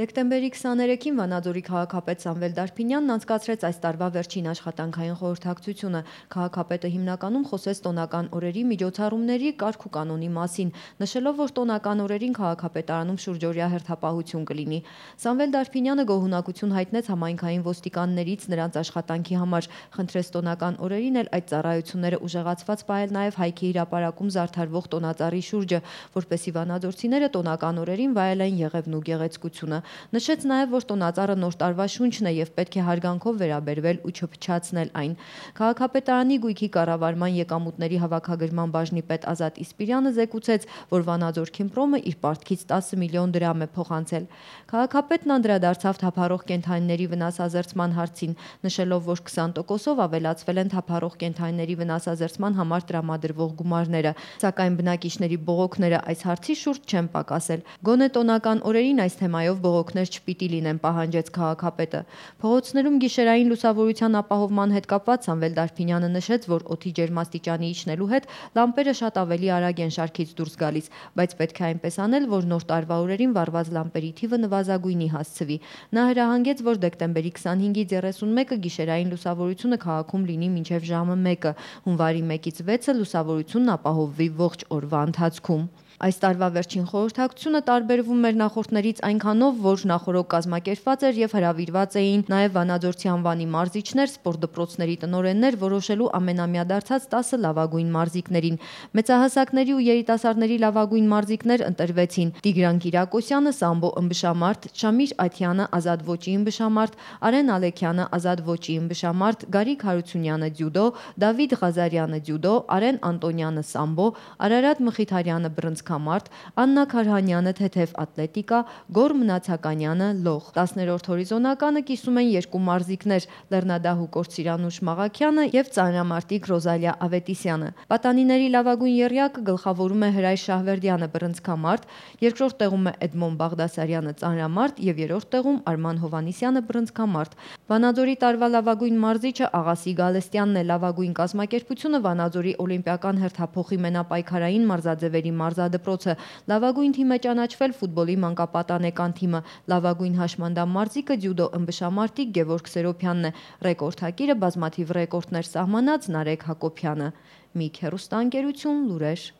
Դեկտեմբերի 23-ին Վանաձորի քաղաքապետ Սամվել Դարփինյանն անցկացրեց այս տարվա վերջին աշխատանքային խորհրդակցությունը։ Քաղաքապետը հիմնականում խոսեց տոնական օրերի միջոցառումների կարգ ու կանոնի մասին, նշելով, որ տոնական օրերին քաղաքապետարանում շուրջօրյա հերթապահություն կլինի։ Սամվել Դարփինյանը գոհունակություն հայտնեց համայնքային ոստիկաններից նրանց աշխատանքի համար, խնդրեց տոնական օրերին էլ այդ ծառայությունները ուժեղացված պահել նաև հայքի հիրապարակում զարդարվող տոնածառի շուրջը, որպեսզի վանաձորցիները տոնական օրերին վայելեն եղևն ու գեղեցկությունը։ Նշեց նաև, որ տոնածառը նոր տարվա շունչն է եւ պետք է հարգանքով վերաբերվել ու չփչացնել այն։ Քաղաքապետարանի գույքի կառավարման եկամուտների հավաքագրման բաժնի պետ Ազատ Իսպիրյանը զեկուցեց, որ Վանաձոր Քիմպրոմը իր պարտքից 10 միլիոն դրամ է փոխանցել։ Քաղաքապետն անդրադարձավ թափառող կենթանիների վնասազերծման հարցին, նշելով, որ 20%-ով ավելացվել են թափառող կենթանիների վնասազերծման համար տրամադրվող գումարները, սակայն բնակիչների բողոքները այս հարցի շուրջ չեն պակասել։ Գոնե տոնական օրերին այս թեմայով բողոքներ չպիտի լինեն, պահանջեց քաղաքապետը։ Փողոցներում գիշերային լուսավորության ապահովման հետ կապված Սամվել Դարփինյանը նշեց, որ օթի ջերմաստիճանի իջնելու հետ լամպերը շատ ավելի արագ են շարքից դուրս գալիս, բայց պետք է այնպես անել, որ նոր տարվա օրերին վառված լամպերի թիվը նվազագույնի հասցվի։ Նա հրահանգեց, որ դեկտեմբերի 25-ից 31-ը գիշերային լուսավորությունը քաղաքում լինի մինչև ժամը 1-ը, հունվարի 1-ից 6-ը լուսավորությունն ապահովվի ողջ օրվա ընթացքում։ Այս տարվա վերջին խորհրդակցությունը տարբերվում էր նախորդներից այնքանով, որ նախորոք կազմակերպված էր եւ հրավիրված էին նաեւ Վանաձորցի անվանի մարզիչներ, սպորտդպրոցների տնօրեններ որոշելու ամենամյա դարձած 10 լավագույն մարզիկներին։ Մեծահասակների ու երիտասարդների լավագույն մարզիկներ ընտրվեցին Տիգրան Կիրակոսյանը Սամբո ըմբշամարտ, Շամիր Աթյանը ազատ ոճի ըմբշամարտ, Արեն Ալեքյանը ազատ ոճի ըմբշամարտ, Գարիկ Հարությունյանը դյուդո, Դավիթ Ղազարյանը դյուդո, Արեն Անտոնյանը սամբո, Արարատ Մխիթարյանը բռնցք հոգամարտ, Աննա Քարհանյանը թեթև ատլետիկա, Գոր Մնացականյանը լող։ 10-րդ հորիզոնականը կիսում են երկու մարզիկներ՝ Լեռնադահու Կորցիրանուշ Մաղաքյանը եւ Ծանրամարտիկ Ռոզալիա Ավետիսյանը։ Պատանիների լավագույն եռյակը գլխավորում է Հրայ Շահվերդյանը բռնցքամարտ, երկրորդ տեղում է Էդմոն Բաղդասարյանը ծանրամարտ եւ երրորդ տեղում Արման Հովանիսյանը բռնցքամարտ։ Վանաձորի տարվա լավագույն մարզիչը Աղասի Գալստյանն է, լավագույն կազմակերպությունը Վանաձորի Օլիմպիական հերթափոխի մենապայքարային մարզաձևերի մարզադպրոցը, լավագույն թիմը ճանաչվել ֆուտբոլի մանկապատանեկան թիմը, լավագույն հաշմանդամ մարզիկը ձյուդո ըմբշամարտիկ Գևորգ Սերոփյանն է, ռեկորդակիրը բազմաթիվ ռեկորդներ սահմանած Նարեկ Հակոբյանը։ Միք հերոստանգերություն լուրեր